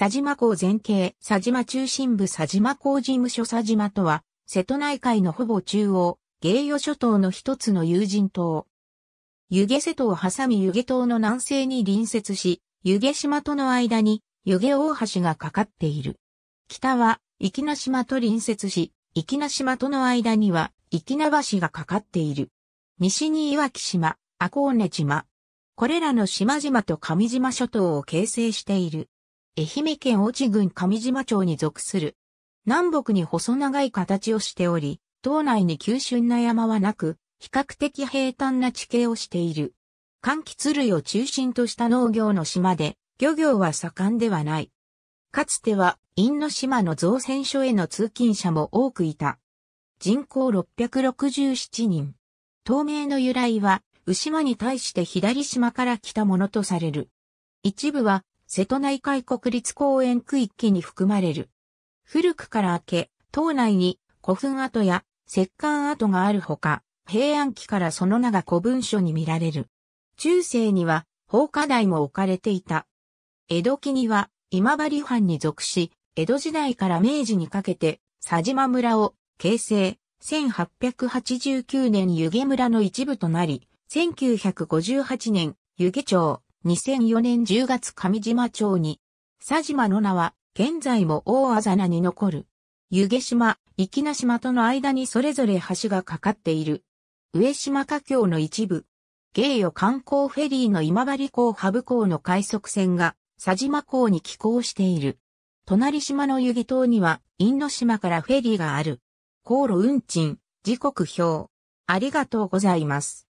佐島港前景、佐島中心部佐島港事務所佐島とは、瀬戸内海のほぼ中央、芸与諸島の一つの有人島。湯気瀬戸を挟み湯気島の南西に隣接し、湯気島との間に湯気大橋がかかっている。北は、粋な島と隣接し、粋な島との間には、きな橋がかかっている。西に岩木島、赤根島。これらの島々と上島諸島を形成している。愛媛県越智郡上島町に属する。南北に細長い形をしており、島内に急峻な山はなく、比較的平坦な地形をしている。柑橘類を中心とした農業の島で、漁業は盛んではない。かつては、因島の造船所への通勤者も多くいた。人口667人。島名の由来は、牛間に対して左島から来たものとされる。一部は瀬戸内海国立公園区域に含まれる。古くから明け、島内に古墳跡や石棺跡があるほか、平安期からその名が古文書に見られる。中世には放火台も置かれていた。江戸期には今治藩に属し、江戸時代から明治にかけて佐島村を形成、1889年湯気村の一部となり、1958年湯気町、2004年10月上島町に、佐島の名は現在も大あざなに残る。湯気島、粋な島との間にそれぞれ橋がかかっている。上島架橋の一部。芸予観光フェリーの今治港ハブ港の快速船が佐島港に寄港している。隣島の湯気島には、因島からフェリーがある。航路運賃、時刻表。ありがとうございます。